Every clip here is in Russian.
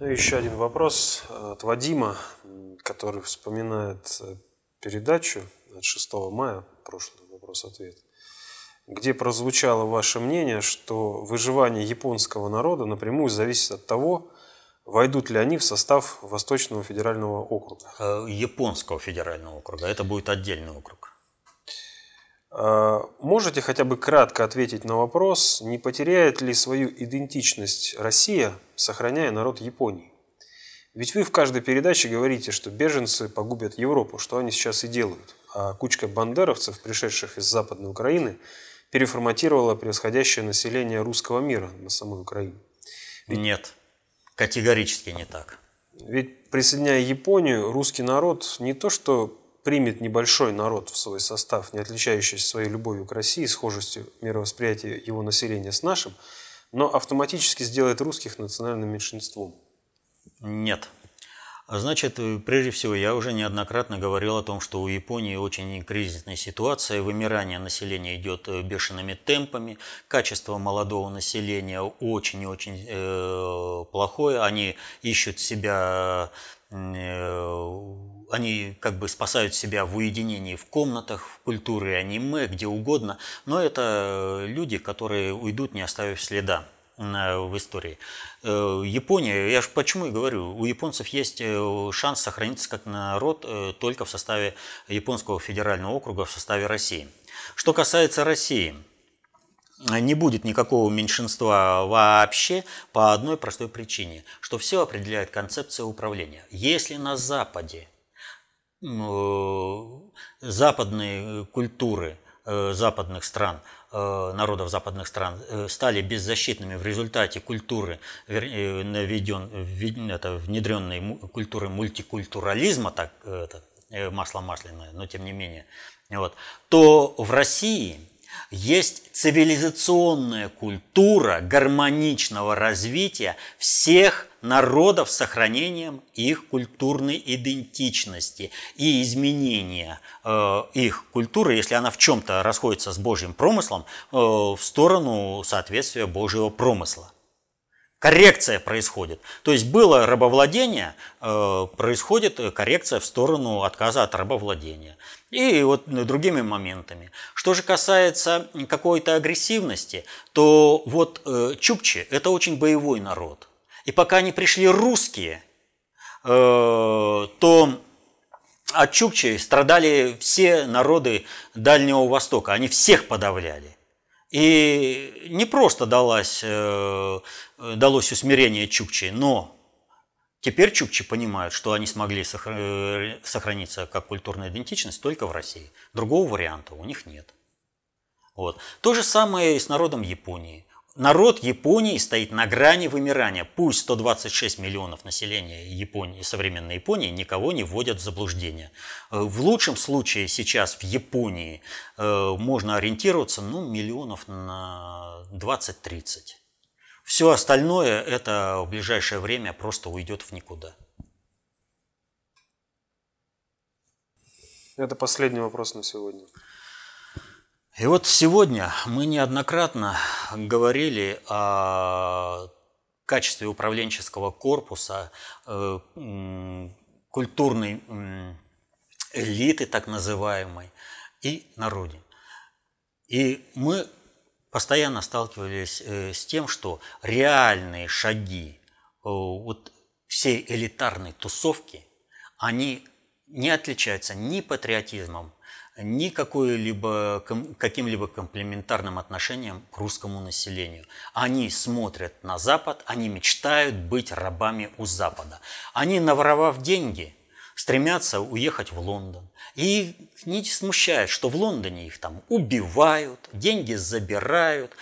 Ну, еще один вопрос от Вадима, который вспоминает э, передачу от 6 мая, прошлый вопрос-ответ, где прозвучало ваше мнение, что выживание японского народа напрямую зависит от того, войдут ли они в состав Восточного федерального округа. Э, японского федерального округа, это будет отдельный округ. Э, можете хотя бы кратко ответить на вопрос, не потеряет ли свою идентичность Россия – сохраняя народ Японии. Ведь вы в каждой передаче говорите, что беженцы погубят Европу, что они сейчас и делают. А кучка бандеровцев, пришедших из Западной Украины, переформатировала превосходящее население русского мира на самой Украине. Ведь... Нет, категорически не так. Ведь присоединяя Японию, русский народ не то что примет небольшой народ в свой состав, не отличающийся своей любовью к России, схожестью мировосприятия его населения с нашим – но автоматически сделает русских национальным меньшинством? Нет. А значит, э, прежде всего, я уже неоднократно говорил о том, что у Японии очень кризисная ситуация, вымирание населения идет э, бешеными темпами, качество молодого населения очень и очень э, плохое, они ищут себя э, они как бы спасают себя в уединении в комнатах, в культуре аниме, где угодно, но это э, люди, которые уйдут, не оставив следа э, в истории. Э, Япония, я же почему и говорю, у японцев есть шанс сохраниться как народ только в составе Японского федерального округа, в составе России. Что касается России, не будет никакого меньшинства вообще по одной простой причине, что все определяет концепция управления. Если на Западе Э, западные культуры э, западных стран, э, народов западных стран стали беззащитными в результате культуры, наведен, это, внедренной культуры мультикультурализма, так, это, масло масляное, но тем не менее, вот, то в России есть цивилизационная культура гармоничного развития всех народов с сохранением их культурной идентичности и изменения э, их культуры, если она в чем-то расходится с Божьим промыслом, э, в сторону соответствия Божьего промысла коррекция происходит. То есть было рабовладение, э, происходит коррекция в сторону отказа от рабовладения. И вот другими моментами. Что же касается какой-то агрессивности, то вот э, чукчи – это очень боевой народ. И пока не пришли русские, э, то от чукчи страдали все народы Дальнего Востока. Они всех подавляли. И не просто далось, э, далось усмирение Чукчи, но теперь Чукчи понимают, что они смогли э, сохраниться как культурная идентичность только в России. Другого варианта у них нет. Вот. То же самое и с народом Японии. Народ Японии стоит на грани вымирания. Пусть 126 миллионов населения Японии, современной Японии никого не вводят в заблуждение. Э, в лучшем случае сейчас в Японии э, можно ориентироваться ну, миллионов на 20-30. Все остальное это в ближайшее время просто уйдет в никуда. Это последний вопрос на сегодня. И вот сегодня мы неоднократно говорили о качестве управленческого корпуса, э, культурной элиты так называемой и народе. И мы постоянно сталкивались э, с тем, что реальные шаги э, вот всей элитарной тусовки, они не отличаются ни патриотизмом, ни либо каким-либо комплементарным отношением к русскому населению. Они смотрят на Запад, они мечтают быть рабами у Запада. Они, наворовав деньги, стремятся уехать в Лондон. И их не смущает, что в Лондоне их там убивают, деньги забирают.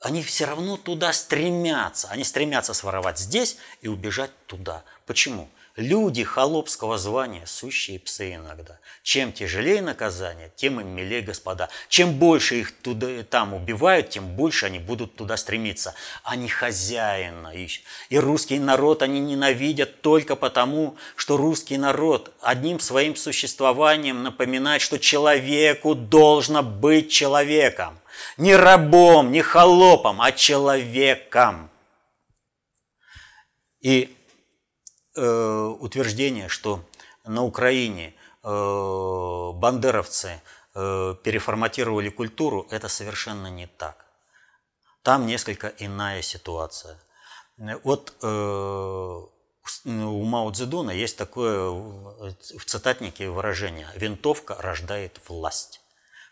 Они все равно туда стремятся. Они стремятся своровать здесь и убежать туда. Почему? Люди холопского звания – сущие псы иногда. Чем тяжелее наказание, тем им милее господа. Чем больше их туда и там убивают, тем больше они будут туда стремиться. Они хозяина ищут. И русский народ они ненавидят только потому, что русский народ одним своим существованием напоминает, что человеку должно быть человеком. Не рабом, не холопом, а человеком. И Э, утверждение, что на Украине э, бандеровцы э, переформатировали культуру, это совершенно не так. Там несколько иная ситуация. Вот у Мао Цзэдуна есть такое в цитатнике выражение «винтовка рождает власть».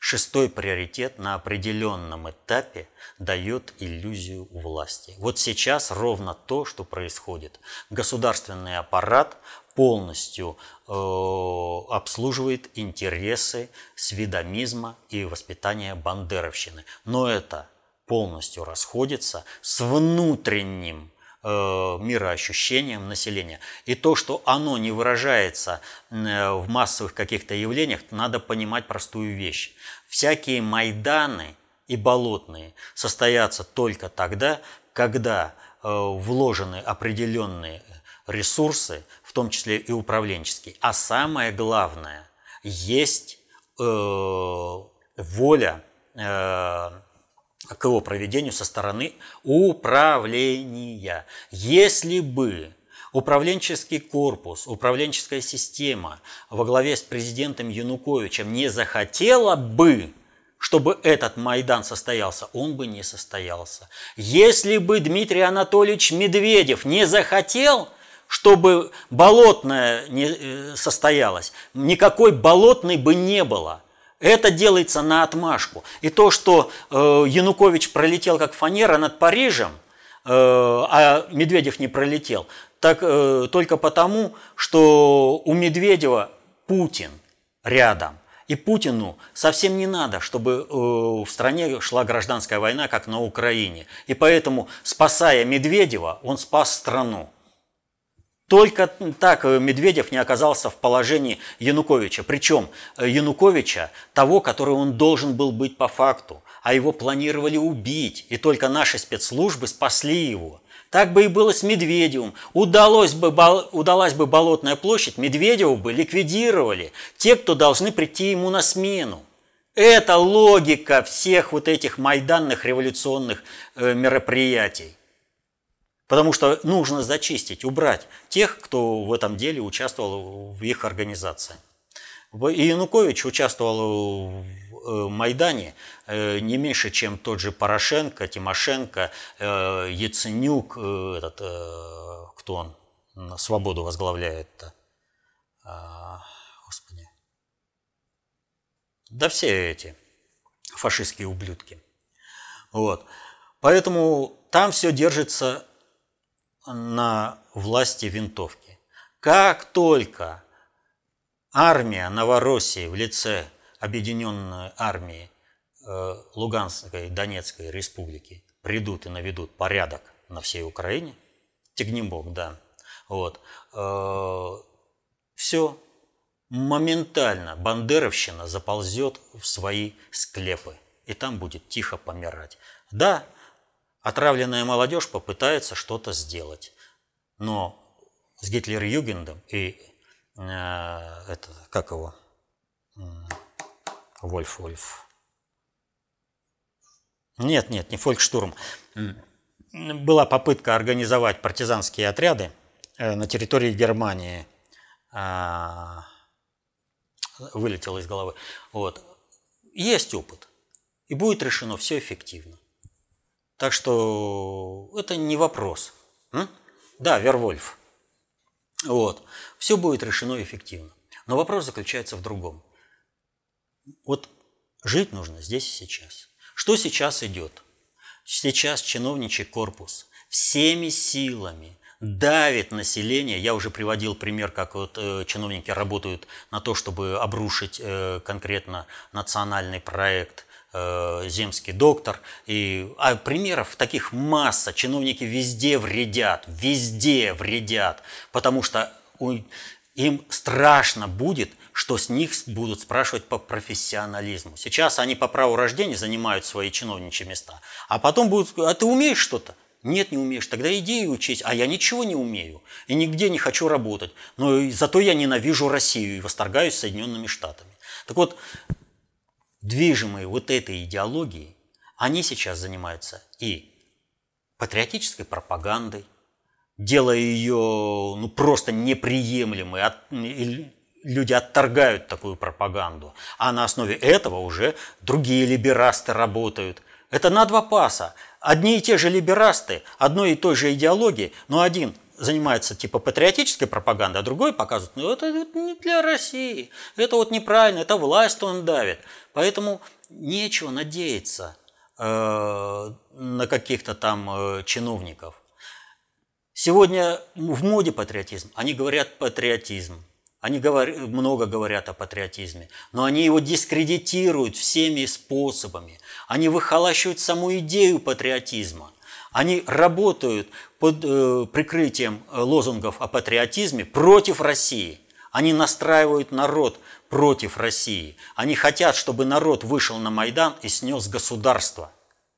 Шестой приоритет на определенном этапе дает иллюзию власти. Вот сейчас ровно то, что происходит. Государственный аппарат полностью э, обслуживает интересы сведомизма и воспитания бандеровщины. Но это полностью расходится с внутренним Э, мироощущением населения. И то, что оно не выражается э, в массовых каких-то явлениях, надо понимать простую вещь. Всякие майданы и болотные состоятся только тогда, когда э, вложены определенные ресурсы, в том числе и управленческие. А самое главное, есть воля к его проведению со стороны управления. Если бы управленческий корпус, управленческая система во главе с президентом Януковичем не захотела бы, чтобы этот Майдан состоялся, он бы не состоялся. Если бы Дмитрий Анатольевич Медведев не захотел, чтобы болотное не э, состоялось, никакой болотной бы не было – это делается на отмашку. И то, что э, Янукович пролетел как фанера над Парижем, э, а Медведев не пролетел, так э, только потому, что у Медведева Путин рядом. И Путину совсем не надо, чтобы э, в стране шла гражданская война, как на Украине. И поэтому, спасая Медведева, он спас страну. Только так э, Медведев не оказался в положении Януковича. Причем э, Януковича, того, который он должен был быть по факту, а его планировали убить, и только наши спецслужбы спасли его. Так бы и было с Медведевым. Удалось бы, удалась бы Болотная площадь, Медведева бы ликвидировали те, кто должны прийти ему на смену. Это логика всех вот этих майданных революционных э, мероприятий. Потому что нужно зачистить, убрать тех, кто в этом деле участвовал в их организации. И Янукович участвовал в э, Майдане э, не меньше, чем тот же Порошенко, Тимошенко, э, Яценюк, этот, кто он, свободу возглавляет-то. А, господи. Да все эти фашистские ублюдки. Вот. Поэтому там все держится на власти винтовки. Как только армия Новороссии в лице объединенной армии э, Луганской и Донецкой республики придут и наведут порядок на всей Украине, Тегнебок, да, вот, э, все, моментально бандеровщина заползет в свои склепы, и там будет тихо помирать. Да, отравленная молодежь попытается что-то сделать. Но с Гитлер-Югендом и э, это, как его? Вольф, Вольф. Нет, нет, не Фолькштурм. Была попытка организовать партизанские отряды э, на территории Германии. А, вылетело из головы. Вот. Есть опыт. И будет решено все эффективно. Так что это не вопрос. Да, Вервольф. Вот. Все будет решено эффективно. Но вопрос заключается в другом. Вот жить нужно здесь и сейчас. Что сейчас идет? Сейчас чиновничий корпус всеми силами давит население. Я уже приводил пример, как вот э, чиновники работают на то, чтобы обрушить э, конкретно национальный проект Э, земский доктор. И, а примеров таких масса. Чиновники везде вредят, везде вредят, потому что у, им страшно будет, что с них будут спрашивать по профессионализму. Сейчас они по праву рождения занимают свои чиновничьи места, а потом будут, а ты умеешь что-то? Нет, не умеешь. Тогда иди и учись. А я ничего не умею. И нигде не хочу работать. Но зато я ненавижу Россию и восторгаюсь Соединенными Штатами. Так вот, движимые вот этой идеологией, они сейчас занимаются и патриотической пропагандой, делая ее ну, просто неприемлемой. От, люди отторгают такую пропаганду. А на основе этого уже другие либерасты работают. Это на два паса. Одни и те же либерасты, одной и той же идеологии, но один занимается типа патриотической пропагандой, а другой показывает, ну это, это не для России, это вот неправильно, это власть он давит. Поэтому нечего надеяться э, на каких-то там э, чиновников. Сегодня в моде патриотизм. Они говорят патриотизм. Они говор... много говорят о патриотизме, но они его дискредитируют всеми способами. Они выхолащивают саму идею патриотизма – они работают под э, прикрытием э, лозунгов о патриотизме против России. Они настраивают народ против России. Они хотят, чтобы народ вышел на Майдан и снес государство.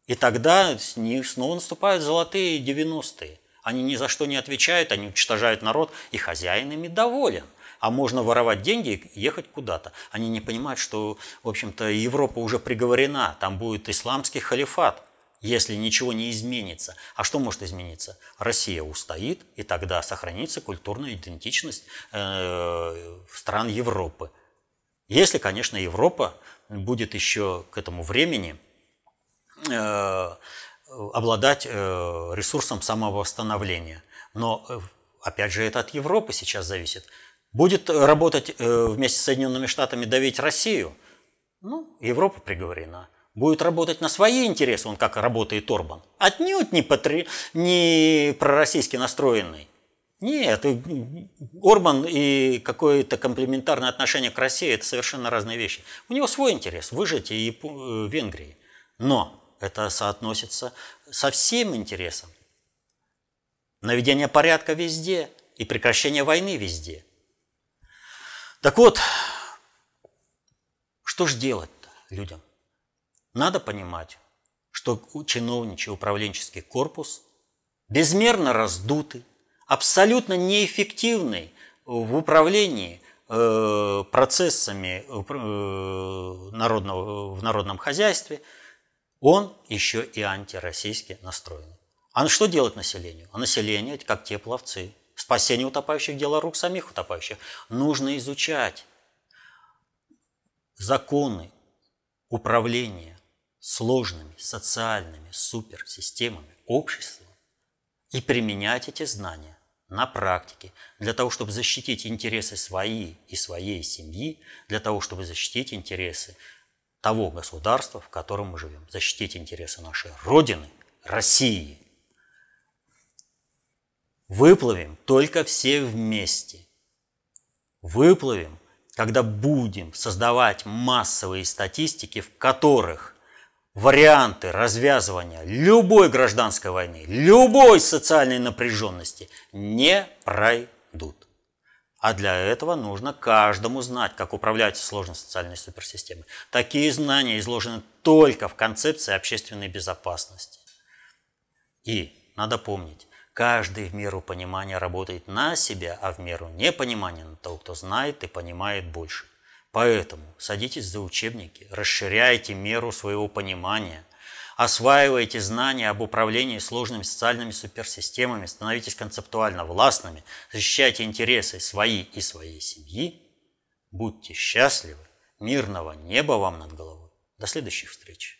И тогда с них снова наступают золотые 90-е. Они ни за что не отвечают, они уничтожают народ, и хозяин ими доволен. А можно воровать деньги и ехать куда-то. Они не понимают, что, в общем-то, Европа уже приговорена, там будет исламский халифат – если ничего не изменится. А что может измениться? Россия устоит, и тогда сохранится культурная идентичность э, стран Европы. Если, конечно, Европа будет еще к этому времени э, обладать э, ресурсом самовосстановления. Но, э, опять же, это от Европы сейчас зависит. Будет работать вместе с Соединенными Штатами давить Россию? Ну, Европа приговорена будет работать на свои интересы, он как работает Орбан, отнюдь не, патри... не пророссийски настроенный. Нет, и Орбан и какое-то комплементарное отношение к России – это совершенно разные вещи. У него свой интерес – выжить и э, Венгрии. Но это соотносится со всем интересом. Наведение порядка везде и прекращение войны везде. Так вот, что же делать людям? Надо понимать, что чиновничий управленческий корпус безмерно раздутый, абсолютно неэффективный в управлении э, процессами э, э, народного, в народном хозяйстве, он еще и антироссийски настроен. А что делать населению? А население – это как те пловцы. Спасение утопающих – дело рук самих утопающих. Нужно изучать законы управления сложными социальными суперсистемами общества и применять эти знания на практике для того, чтобы защитить интересы свои и своей семьи, для того, чтобы защитить интересы того государства, в котором мы живем, защитить интересы нашей Родины, России. Выплывем только все вместе. Выплывем, когда будем создавать массовые статистики, в которых – варианты развязывания любой гражданской войны, любой социальной напряженности не пройдут. А для этого нужно каждому знать, как управлять сложной социальной суперсистемой. Такие знания изложены только в концепции общественной безопасности. И надо помнить, каждый в меру понимания работает на себя, а в меру непонимания на того, кто знает и понимает больше. Поэтому садитесь за учебники, расширяйте меру своего понимания, осваивайте знания об управлении сложными социальными суперсистемами, становитесь концептуально властными, защищайте интересы свои и своей семьи. Будьте счастливы, мирного неба вам над головой. До следующих встреч.